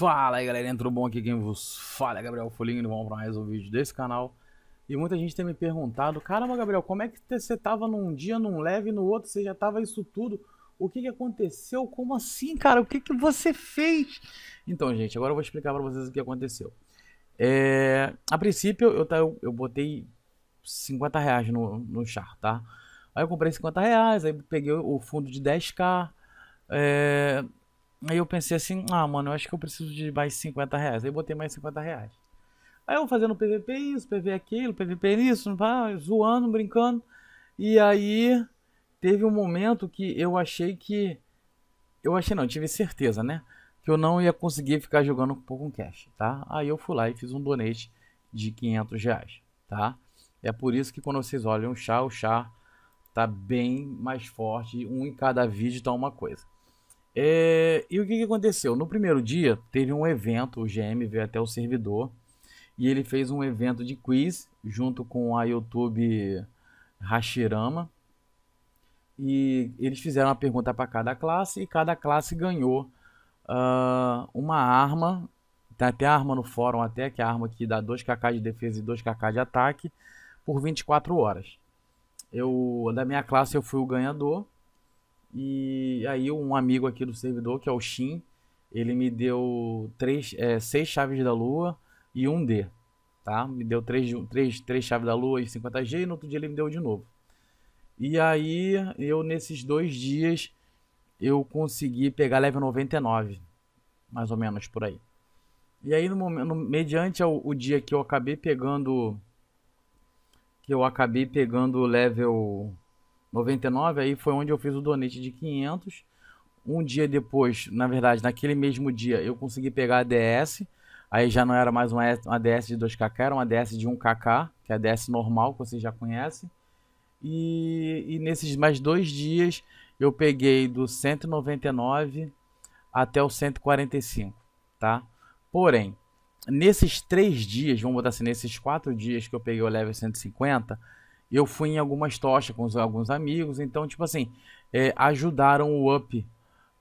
Fala aí galera, tudo bom? Aqui quem vos fala é Gabriel Folinho, vamos para mais um vídeo desse canal. E muita gente tem me perguntado, caramba Gabriel, como é que você tava num dia num leve e no outro você já tava isso tudo? O que que aconteceu? Como assim, cara? O que que você fez? Então, gente, agora eu vou explicar para vocês o que aconteceu. É... A princípio eu, eu, eu botei 50 reais no, no char, tá? Aí eu comprei 50 reais, aí peguei o fundo de 10k, é, Aí eu pensei assim, ah, mano, eu acho que eu preciso de mais 50 reais. Aí eu botei mais 50 reais. Aí eu fazendo PVP isso, PVP aquilo, PVP isso, zoando, brincando. E aí teve um momento que eu achei que. Eu achei não, eu tive certeza, né? Que eu não ia conseguir ficar jogando com pouco cash, tá? Aí eu fui lá e fiz um donate de 500 reais, tá? É por isso que quando vocês olham o chá, o chá tá bem mais forte. Um em cada vídeo tá uma coisa. É e o que, que, aconteceu? No primeiro dia, teve um evento, o GM veio até o servidor e ele fez um evento de quiz junto com a YouTube Hashirama. E eles fizeram uma pergunta para cada classe e cada classe ganhou uh, uma arma. Tem tá até arma no fórum, até que é a arma que dá 2kk de defesa e 2kk de ataque por 24 horas. Eu, da minha classe, eu fui o ganhador e aí um amigo aqui do servidor, que é o Shin, ele me deu três, é, seis chaves da lua e um D. Tá? Me deu três, três, três chaves da lua e 50G e no outro dia ele me deu de novo. E aí eu nesses dois dias eu consegui pegar level 99, mais ou menos por aí. E aí no momento, mediante o dia que eu acabei pegando que eu acabei pegando level 99, aí foi onde eu fiz o donate de 500. Um dia depois, na verdade, naquele mesmo dia, eu consegui pegar a DS. Aí já não era mais uma, uma DS de 2KK, era uma DS de 1KK, que é a DS normal, que vocês já conhecem. E, e nesses mais dois dias, eu peguei do 199 até o 145, tá? Porém, nesses três dias, vamos botar assim, nesses quatro dias que eu peguei o level 150, eu fui em algumas tochas com os, alguns amigos, então, tipo assim, é, ajudaram o Up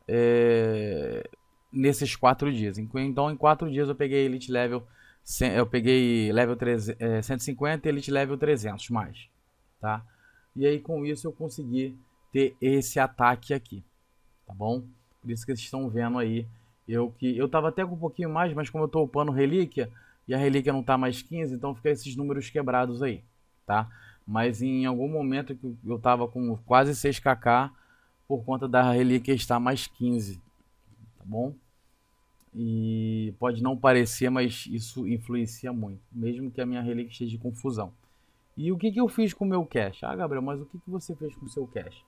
é, nesses quatro dias. Então, em quatro dias eu peguei Elite Level, eu peguei level 3, é, 150 e Elite Level 300 mais, tá? E aí, com isso, eu consegui ter esse ataque aqui, tá bom? Por isso que vocês estão vendo aí. Eu que eu tava até com um pouquinho mais, mas como eu tô upando relíquia, e a relíquia não tá mais 15, então fica esses números quebrados aí, tá? Mas em algum momento que eu estava com quase 6kk por conta da relíquia estar mais 15, tá bom? E pode não parecer, mas isso influencia muito, mesmo que a minha relíquia esteja de confusão. E o que, que eu fiz com o meu cash? Ah, Gabriel, mas o que, que você fez com o seu cash?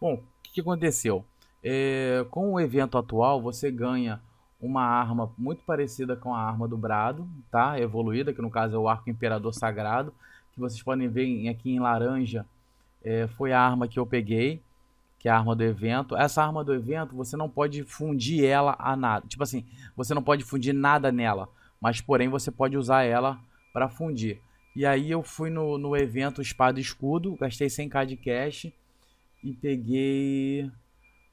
Bom, o que, que aconteceu? É, com o evento atual, você ganha uma arma muito parecida com a arma do Brado, tá? Evoluída, que no caso é o Arco Imperador Sagrado que vocês podem ver aqui em laranja, é, foi a arma que eu peguei, que é a arma do evento. Essa arma do evento, você não pode fundir ela a nada. Tipo assim, você não pode fundir nada nela, mas porém você pode usar ela para fundir. E aí eu fui no, no evento Espada e Escudo, gastei 100k de cash e peguei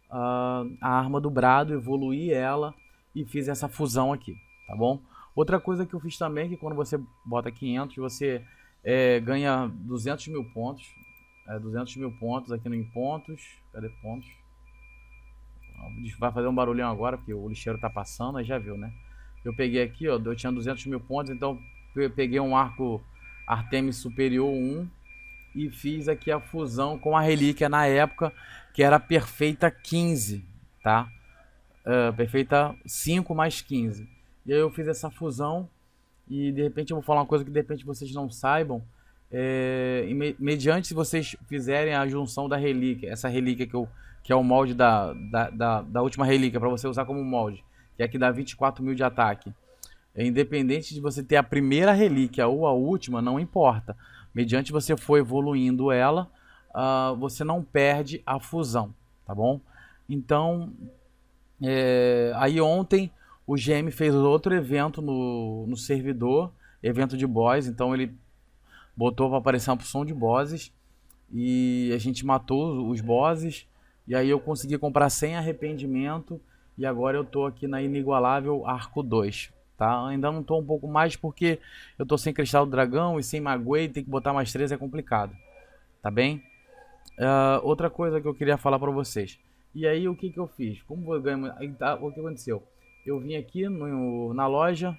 uh, a arma do Brado, evoluí ela e fiz essa fusão aqui, tá bom? Outra coisa que eu fiz também, que quando você bota 500, você é, ganha 200 mil pontos. É, 200 mil pontos aqui em pontos. Cadê pontos? Ah, vai fazer um barulhão agora, porque o lixeiro tá passando, aí já viu, né? Eu peguei aqui, ó, eu tinha 200 mil pontos, então eu peguei um arco Artemis Superior 1 e fiz aqui a fusão com a relíquia na época, que era perfeita 15, tá? Uh, perfeita 5 mais 15. E aí eu fiz essa fusão e de repente eu vou falar uma coisa que de repente vocês não saibam. É, mediante se vocês fizerem a junção da relíquia, essa relíquia que, eu, que é o molde da, da, da, da última relíquia, para você usar como molde, que é que dá 24 mil de ataque. É, independente de você ter a primeira relíquia ou a última, não importa. Mediante você for evoluindo ela, uh, você não perde a fusão, tá bom? Então, é, aí ontem o GM fez outro evento no, no servidor, evento de boss, então ele botou para aparecer uma opção de bosses e a gente matou os bosses e aí eu consegui comprar sem arrependimento e agora eu tô aqui na inigualável Arco 2. Tá? Ainda não tô um pouco mais porque eu tô sem Cristal do Dragão e sem Maguei, tem que botar mais 3 é complicado. Tá bem? Uh, outra coisa que eu queria falar para vocês. E aí o que que eu fiz? Como eu ganho, tá, o que aconteceu? eu vim aqui no, na loja,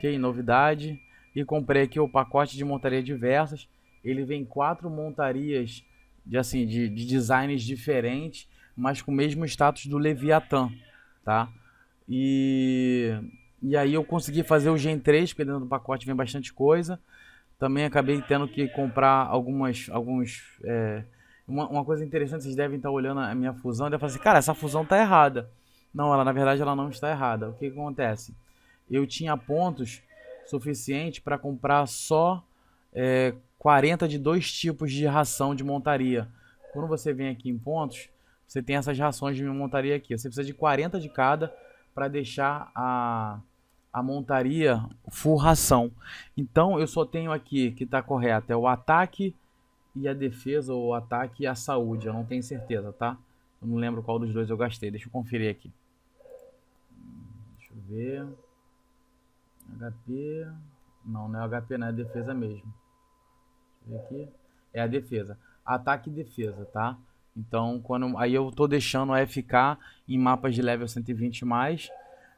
tem novidade, e comprei aqui o pacote de montarias diversas. Ele vem quatro montarias de assim de, de designs diferentes, mas com o mesmo status do Leviathan, tá? E e aí eu consegui fazer o Gen 3, porque dentro do pacote vem bastante coisa. Também acabei tendo que comprar algumas alguns é, uma, uma coisa interessante, vocês devem estar olhando a minha fusão e devem falar assim, cara, essa fusão tá errada. Não, ela na verdade ela não está errada. O que, que acontece? Eu tinha pontos suficientes para comprar só é, 40 de dois tipos de ração de montaria. Quando você vem aqui em pontos, você tem essas rações de montaria aqui. Você precisa de 40 de cada para deixar a, a montaria full ração. Então eu só tenho aqui que está correto, é o ataque e a defesa, ou o ataque e a saúde, eu não tenho certeza, tá? Eu não lembro qual dos dois eu gastei. Deixa eu conferir aqui. Deixa eu ver. HP. Não, não é HP, não é defesa mesmo. Deixa eu ver aqui. É a defesa. Ataque e defesa, tá? Então, quando aí eu tô deixando a FK em mapas de level 120 mais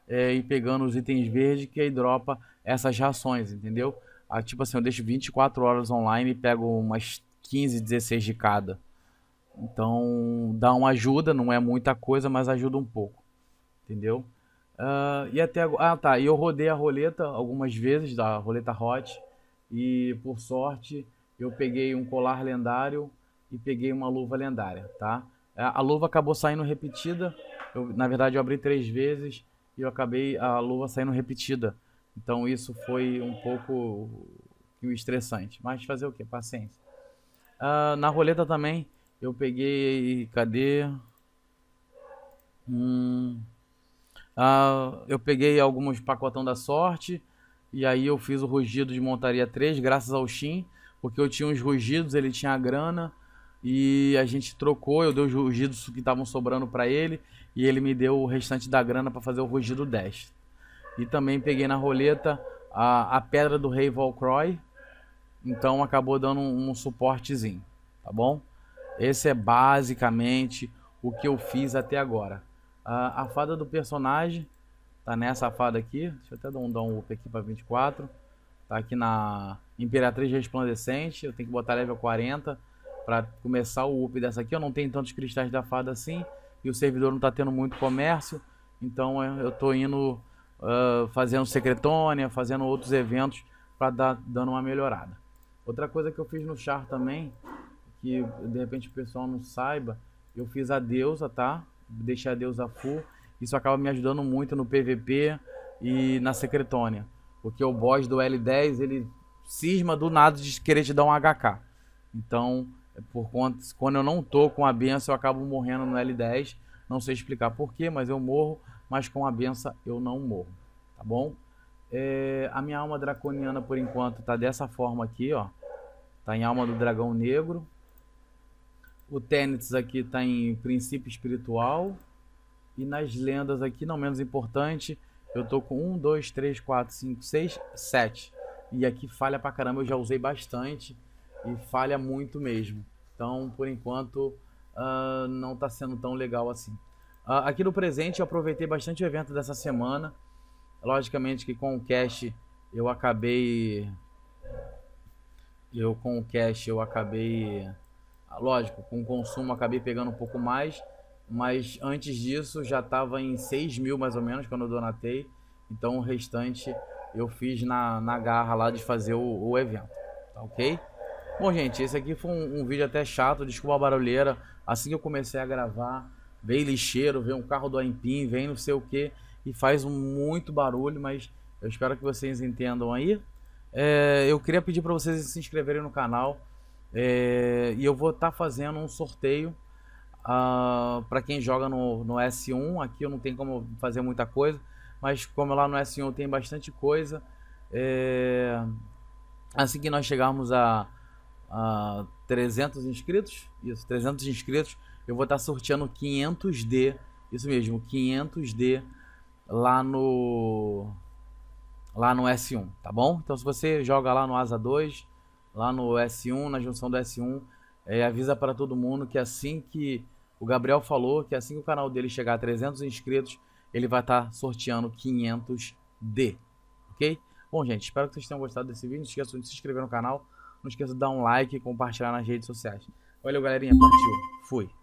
é, e pegando os itens verdes que aí dropa essas rações, entendeu? Ah, tipo assim, eu deixo 24 horas online e pego umas 15, 16 de cada. Então dá uma ajuda, não é muita coisa, mas ajuda um pouco, entendeu? Uh, e até ah tá, eu rodei a roleta algumas vezes da roleta hot e por sorte eu peguei um colar lendário e peguei uma luva lendária, tá? A luva acabou saindo repetida, eu, na verdade eu abri três vezes e eu acabei a luva saindo repetida. Então isso foi um pouco estressante, mas fazer o que? Paciência. Uh, na roleta também eu peguei. Cadê? Hum, ah, eu peguei alguns pacotão da sorte. E aí eu fiz o rugido de montaria 3, graças ao Shin. Porque eu tinha uns rugidos, ele tinha a grana. E a gente trocou, eu dei os rugidos que estavam sobrando para ele. E ele me deu o restante da grana para fazer o rugido 10. E também peguei na roleta a, a pedra do rei Volcroy. Então acabou dando um, um suportezinho, tá bom? Esse é basicamente o que eu fiz até agora. a, a fada do personagem tá nessa fada aqui. Deixa eu até dar um, dar up aqui para 24. Tá aqui na Imperatriz Resplandecente. Eu tenho que botar level 40 para começar o up dessa aqui. Eu não tenho tantos cristais da fada assim. E o servidor não tá tendo muito comércio. Então é, eu tô indo uh, fazendo secretônia, fazendo outros eventos para dar dando uma melhorada. Outra coisa que eu fiz no char também que de repente o pessoal não saiba, eu fiz a deusa, tá? Deixei a deusa full. Isso acaba me ajudando muito no PVP e na Secretônia. Porque o boss do L10, ele cisma do nada de querer te dar um HK. Então, é por conta, quando eu não tô com a benção, eu acabo morrendo no L10. Não sei explicar porquê, mas eu morro. Mas com a benção eu não morro, tá bom? É, a minha alma draconiana, por enquanto, tá dessa forma aqui, ó. Tá em alma do dragão negro. O tênis aqui está em princípio espiritual. E nas lendas aqui, não menos importante, eu tô com 1, 2, 3, 4, 5, 6, 7. E aqui falha pra caramba, eu já usei bastante. E falha muito mesmo. Então, por enquanto, uh, não está sendo tão legal assim. Uh, aqui no presente, eu aproveitei bastante o evento dessa semana. Logicamente que com o cash eu acabei... Eu com o cash eu acabei Lógico, com o consumo acabei pegando um pouco mais, mas antes disso já estava em 6 mil mais ou menos quando eu donatei. Então o restante eu fiz na, na garra lá de fazer o, o evento, tá ok? Bom, gente, esse aqui foi um, um, vídeo até chato, desculpa a barulheira. Assim que eu comecei a gravar, veio lixeiro, veio um carro do Aimpim, vem não sei o que, e faz um muito barulho, mas eu espero que vocês entendam aí. É, eu queria pedir para vocês se inscreverem no canal. É, e eu vou estar tá fazendo um sorteio uh, ah, para quem joga no, no S1. Aqui eu não tenho como fazer muita coisa, mas como lá no S1 tem bastante coisa, é, assim que nós chegarmos a, a 300 inscritos, isso, 300 inscritos, eu vou estar tá sorteando 500D, isso mesmo, 500D lá no lá no S1, tá bom? Então se você joga lá no Asa 2, lá no S1, na junção do S1. É, avisa para todo mundo que assim que o Gabriel falou, que assim que o canal dele chegar a 300 inscritos, ele vai estar tá sorteando 500D, ok? Bom, gente, espero que vocês tenham gostado desse vídeo. Não esqueçam de se inscrever no canal. Não esqueça de dar um like e compartilhar nas redes sociais. Valeu, galerinha. Partiu. Fui.